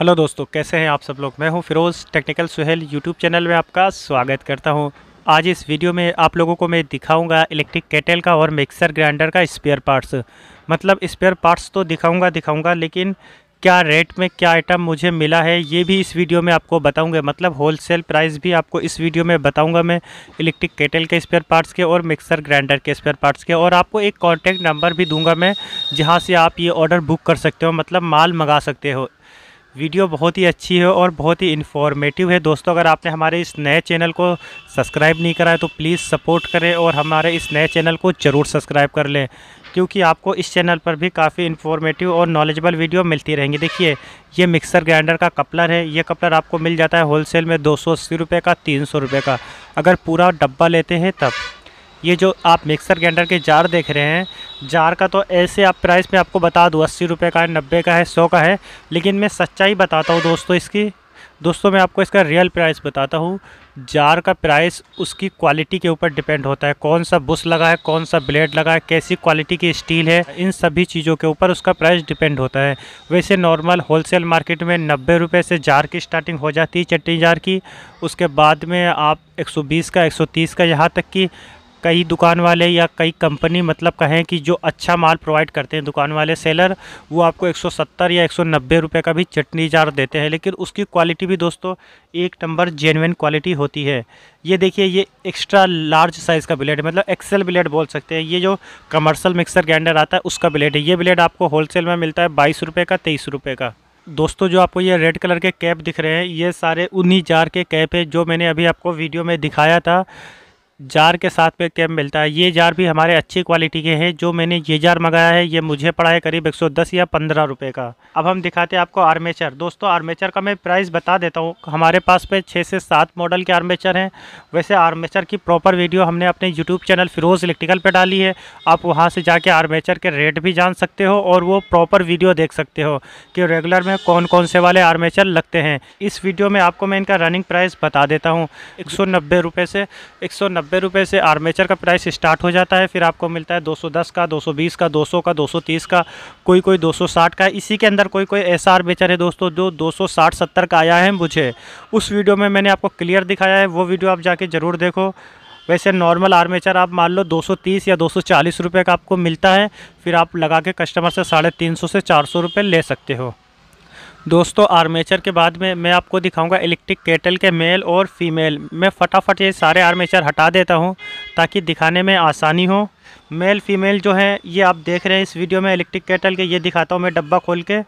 hello दोस्तों कैसे हैं आप सब लोग मैं हूं Feroz technical Suhail YouTube channel में आपका स्वागत करता हूं आज इस वीडियो में आप लोगों को मैं दिखाऊंगा इलेक्ट्रिक केटल का और मिक्सर ग्राइंडर का स्पेयर पार्ट्स मतलब स्पेयर पार्ट्स तो दिखाऊंगा दिखाऊंगा लेकिन क्या रेट में क्या आइटम मुझे मिला है ये भी इस वीडियो में आपको बताऊँगा मतलब होल प्राइस भी आपको इस वीडियो में बताऊँगा मैं इलेक्ट्रिक केटल के स्पेयर पार्ट्स के और मिक्सर ग्राइंडर के स्पेयर पार्ट्स के और आपको एक कॉन्टैक्ट नंबर भी दूंगा मैं जहाँ से आप ये ऑर्डर बुक कर सकते हो मतलब माल मंगा सकते हो वीडियो बहुत ही अच्छी है और बहुत ही इन्फॉर्मेटिव है दोस्तों अगर आपने हमारे इस नए चैनल को सब्सक्राइब नहीं करा है तो प्लीज़ सपोर्ट करें और हमारे इस नए चैनल को ज़रूर सब्सक्राइब कर लें क्योंकि आपको इस चैनल पर भी काफ़ी इन्फॉर्मेटिव और नॉलेजेबल वीडियो मिलती रहेंगी देखिए ये मिक्सर ग्राइंडर का कपलर है ये कपलर आपको मिल जाता है होलसेल में दो सौ का तीन सौ का अगर पूरा डब्बा लेते हैं तब ये जो आप मिक्सर ग्राइंडर के जार देख रहे हैं जार का तो ऐसे आप प्राइस में आपको बता दूँ अस्सी रुपये का है नब्बे का है सौ का है लेकिन मैं सच्चाई बताता हूँ दोस्तों इसकी दोस्तों मैं आपको इसका रियल प्राइस बताता हूँ जार का प्राइस उसकी क्वालिटी के ऊपर डिपेंड होता है कौन सा बुश लगा है कौन सा ब्लेड लगा है कैसी क्वालिटी की स्टील है इन सभी चीज़ों के ऊपर उसका प्राइस डिपेंड होता है वैसे नॉर्मल होलसेल मार्केट में नब्बे रुपये से जार की स्टार्टिंग हो जाती है चटनी जार की उसके बाद में आप 120 का 130 का यहाँ तक कि कई दुकान वाले या कई कंपनी मतलब कहें कि जो अच्छा माल प्रोवाइड करते हैं दुकान वाले सेलर वो आपको 170 या 190 रुपए का भी चटनी जार देते हैं लेकिन उसकी क्वालिटी भी दोस्तों एक नंबर जेनविन क्वालिटी होती है ये देखिए ये एक्स्ट्रा लार्ज साइज़ का ब्लेड मतलब एक्सेल ब्लेड बोल सकते हैं ये जो कमर्शल मिक्सर ग्राइंडर आता है उसका ब्लेड है ये ब्लेड आपको होलसेल में मिलता है बाईस रुपये का तेईस रुपये का दोस्तों जो आपको ये रेड कलर के कैप दिख रहे हैं ये सारे उन्हीं जार के कैप है जो मैंने अभी आपको वीडियो में दिखाया था जार के साथ पे कैप मिलता है ये जार भी हमारे अच्छी क्वालिटी के हैं जो मैंने ये जार मंगाया है ये मुझे पड़ा है करीब 110 या 15 रुपए का अब हम दिखाते हैं आपको आर्मेचर दोस्तों आर्मेचर का मैं प्राइस बता देता हूँ हमारे पास पे छः से सात मॉडल के आर्मेचर हैं वैसे आर्मेचर की प्रॉपर वीडियो हमने अपने यूट्यूब चैनल फिरोज़ इलेक्ट्रिकल पर डाली है आप वहाँ से जाके आर्मेचर के रेट भी जान सकते हो और वो प्रॉपर वीडियो देख सकते हो कि रेगुलर में कौन कौन से वाले आर्मेचर लगते हैं इस वीडियो में आपको मैं इनका रनिंग प्राइस बता देता हूँ एक सौ से एक नब्बे रुपये से आर्मेचर का प्राइस स्टार्ट हो जाता है फिर आपको मिलता है 210 का 220 का 200 का 230 का कोई कोई 260 का इसी के अंदर कोई कोई ऐसा आर्मेचर है दोस्तों जो 260 70 का आया है मुझे उस वीडियो में मैंने आपको क्लियर दिखाया है वो वीडियो आप जाके ज़रूर देखो वैसे नॉर्मल आर्मेचर आप मान लो 230 या 240 रुपए का आपको मिलता है फिर आप लगा के कस्टमर से साढ़े तीन सौ से चार सौ रुपये ले सकते हो दोस्तों आर्मेचर के बाद में मैं आपको दिखाऊंगा इलेक्ट्रिक केटल के मेल और फीमेल मैं फटाफट ये सारे आर्मेचर हटा देता हूं ताकि दिखाने में आसानी हो मेल फीमेल जो है ये आप देख रहे हैं इस वीडियो में इलेक्ट्रिक केटल के ये दिखाता हूँ मैं डब्बा खोल के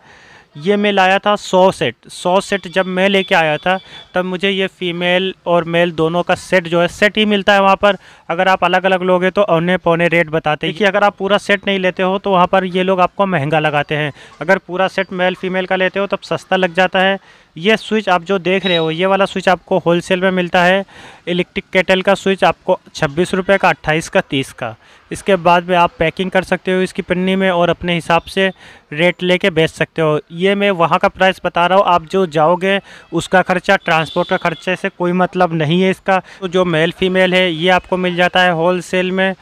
ये मैं लाया था सौ सेट सौ सेट जब मैं लेके आया था तब मुझे ये फ़ीमेल और मेल दोनों का सेट जो है सेट ही मिलता है वहाँ पर अगर आप अलग अलग लोगे तो औने पौने रेट बताते हैं कि अगर आप पूरा सेट नहीं लेते हो तो वहाँ पर ये लोग आपको महंगा लगाते हैं अगर पूरा सेट मेल फीमेल का लेते हो तब सस्ता लग जाता है ये स्विच आप जो देख रहे हो ये वाला स्विच आपको होलसेल में मिलता है इलेक्ट्रिक केटल का स्विच आपको छब्बीस रुपये का अट्ठाईस का तीस का इसके बाद में आप पैकिंग कर सकते हो इसकी पन्नी में और अपने हिसाब से रेट लेके बेच सकते हो ये मैं वहाँ का प्राइस बता रहा हूँ आप जो जाओगे उसका खर्चा ट्रांसपोर्ट का खर्चे से कोई मतलब नहीं है इसका तो जो मेल फीमेल है ये आपको मिल जाता है होल में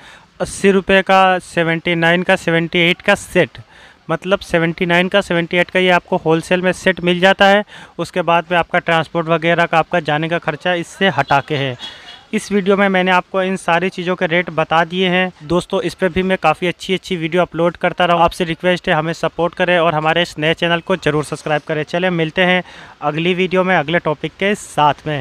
अस्सी रुपये का सेवेंटी नाइन का सेवेंटी एट का सेट मतलब 79 का 78 का ये आपको होलसेल में सेट मिल जाता है उसके बाद में आपका ट्रांसपोर्ट वगैरह का आपका जाने का खर्चा इससे हटा के है इस वीडियो में मैंने आपको इन सारी चीज़ों के रेट बता दिए हैं दोस्तों इस पर भी मैं काफ़ी अच्छी अच्छी वीडियो अपलोड करता रहा आपसे रिक्वेस्ट है हमें सपोर्ट करें और हमारे इस नए चैनल को ज़रूर सब्सक्राइब करें चले मिलते हैं अगली वीडियो में अगले टॉपिक के साथ में